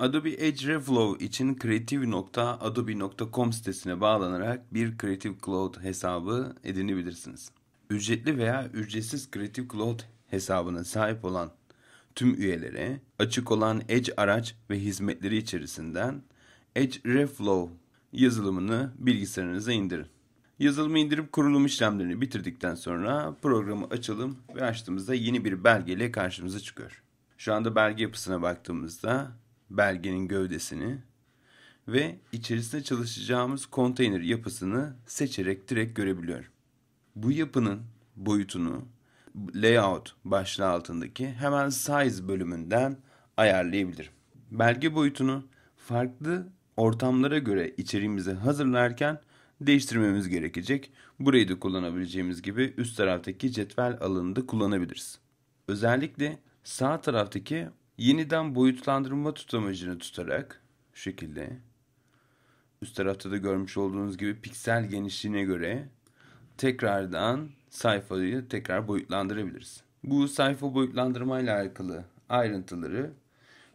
Adobe Edge Reflow için creative.adobe.com sitesine bağlanarak bir Creative Cloud hesabı edinebilirsiniz. Ücretli veya ücretsiz Creative Cloud hesabına sahip olan tüm üyelere açık olan Edge araç ve hizmetleri içerisinden Edge Reflow yazılımını bilgisayarınıza indirin. Yazılımı indirip kurulum işlemlerini bitirdikten sonra programı açalım ve açtığımızda yeni bir belgeyle karşımıza çıkıyor. Şu anda belge yapısına baktığımızda belgenin gövdesini ve içerisinde çalışacağımız konteyner yapısını seçerek direkt görebiliyorum. Bu yapının boyutunu layout başlığı altındaki hemen size bölümünden ayarlayabilirim. Belge boyutunu farklı ortamlara göre içeriğimizi hazırlarken değiştirmemiz gerekecek. Burayı da kullanabileceğimiz gibi üst taraftaki cetvel alanını kullanabiliriz. Özellikle sağ taraftaki yeniden boyutlandırma tutamacını tutarak şu şekilde üst tarafta da görmüş olduğunuz gibi piksel genişliğine göre tekrardan sayfayı tekrar boyutlandırabiliriz. Bu sayfa boyutlandırma ile alakalı ayrıntıları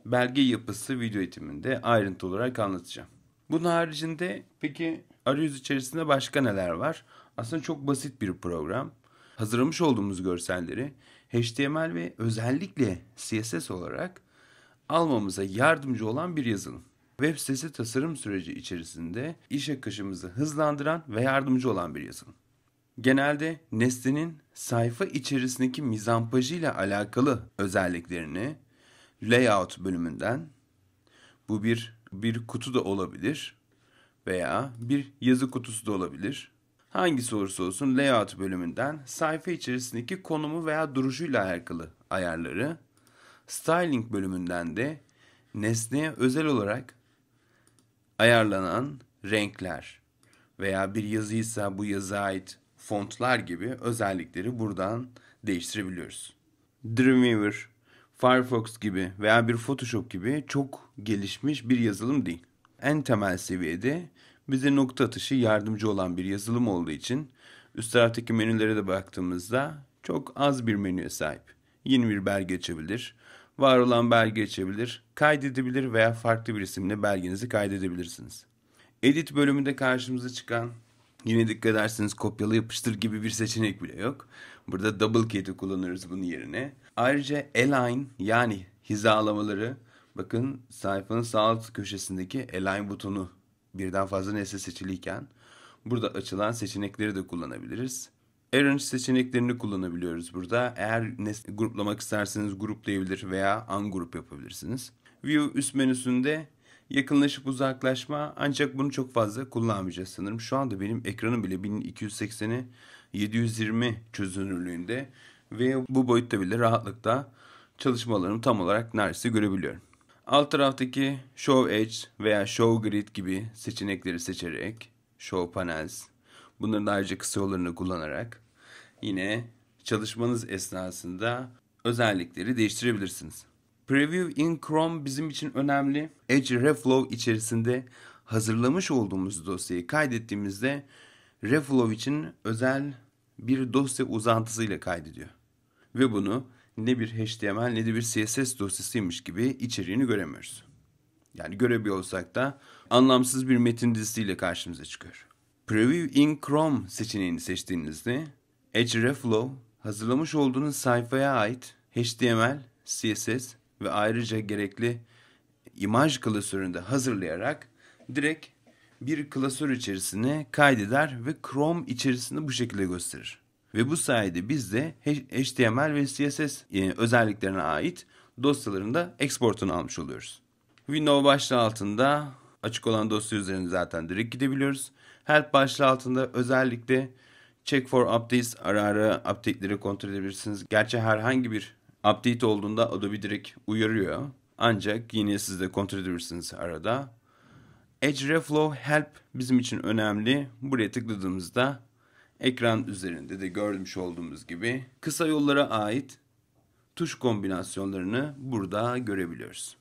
belge yapısı video eğitiminde ayrıntı olarak anlatacağım. Bunun haricinde peki arayüz içerisinde başka neler var? Aslında çok basit bir program. Hazırlamış olduğumuz görselleri HTML ve özellikle CSS olarak almamıza yardımcı olan bir yazılım. Web sitesi tasarım süreci içerisinde iş akışımızı hızlandıran ve yardımcı olan bir yazılım. Genelde nesnenin sayfa içerisindeki ile alakalı özelliklerini layout bölümünden bu bir bir kutu da olabilir veya bir yazı kutusu da olabilir Hangi sorusu olsun layout bölümünden sayfa içerisindeki konumu veya duruşuyla alakalı ayarları, styling bölümünden de nesneye özel olarak ayarlanan renkler veya bir yazıysa bu yazı ait fontlar gibi özellikleri buradan değiştirebiliyoruz. Dreamweaver, Firefox gibi veya bir Photoshop gibi çok gelişmiş bir yazılım değil. En temel seviyede bize nokta atışı yardımcı olan bir yazılım olduğu için üst taraftaki menülere de baktığımızda çok az bir menüye sahip. Yeni bir belge açabilir, var olan belge açabilir, kaydedebilir veya farklı bir isimle belgenizi kaydedebilirsiniz. Edit bölümünde karşımıza çıkan yine dikkat ederseniz kopyala yapıştır gibi bir seçenek bile yok. Burada double key'de kullanırız bunun yerine. Ayrıca align yani hizalamaları bakın sayfanın sağ alt köşesindeki align butonu birden fazla nesne seçiliyken burada açılan seçenekleri de kullanabiliriz. Arrange seçeneklerini kullanabiliyoruz burada. Eğer nesne gruplamak isterseniz gruplayabilir veya an grup yapabilirsiniz. View üst menüsünde yakınlaşıp uzaklaşma ancak bunu çok fazla kullanmayacağız sanırım. Şu anda benim ekranım bile 1280'i 720 çözünürlüğünde ve bu boyutta bile rahatlıkla çalışmalarımı tam olarak neredeyse görebiliyorum. Alt taraftaki Show Edge veya Show Grid gibi seçenekleri seçerek Show Panels bunların ayrıca kısa yollarını kullanarak yine çalışmanız esnasında özellikleri değiştirebilirsiniz. Preview in Chrome bizim için önemli. Edge Reflow içerisinde hazırlamış olduğumuz dosyayı kaydettiğimizde Reflow için özel bir dosya uzantısıyla kaydediyor. Ve bunu ne bir HTML ne de bir CSS dosyasıymış gibi içeriğini göremiyoruz. Yani görebiliyor olsak da anlamsız bir metin dizisiyle karşımıza çıkıyor. Preview in Chrome seçeneğini seçtiğinizde Hreflow hazırlamış olduğunuz sayfaya ait HTML, CSS ve ayrıca gerekli imaj klasöründe hazırlayarak direkt bir klasör içerisine kaydeder ve Chrome içerisinde bu şekilde gösterir. Ve bu sayede biz de HTML ve CSS özelliklerine ait dosyaların da exportunu almış oluyoruz. Window başlığı altında açık olan dosya üzerine zaten direkt gidebiliyoruz. Help başlığı altında özellikle check for updates ara ara update'leri kontrol edebilirsiniz. Gerçi herhangi bir update olduğunda Adobe direkt uyarıyor. Ancak yine siz de kontrol edebilirsiniz arada. Edge Reflow Help bizim için önemli. Buraya tıkladığımızda Ekran üzerinde de görmüş olduğumuz gibi kısa yollara ait tuş kombinasyonlarını burada görebiliyoruz.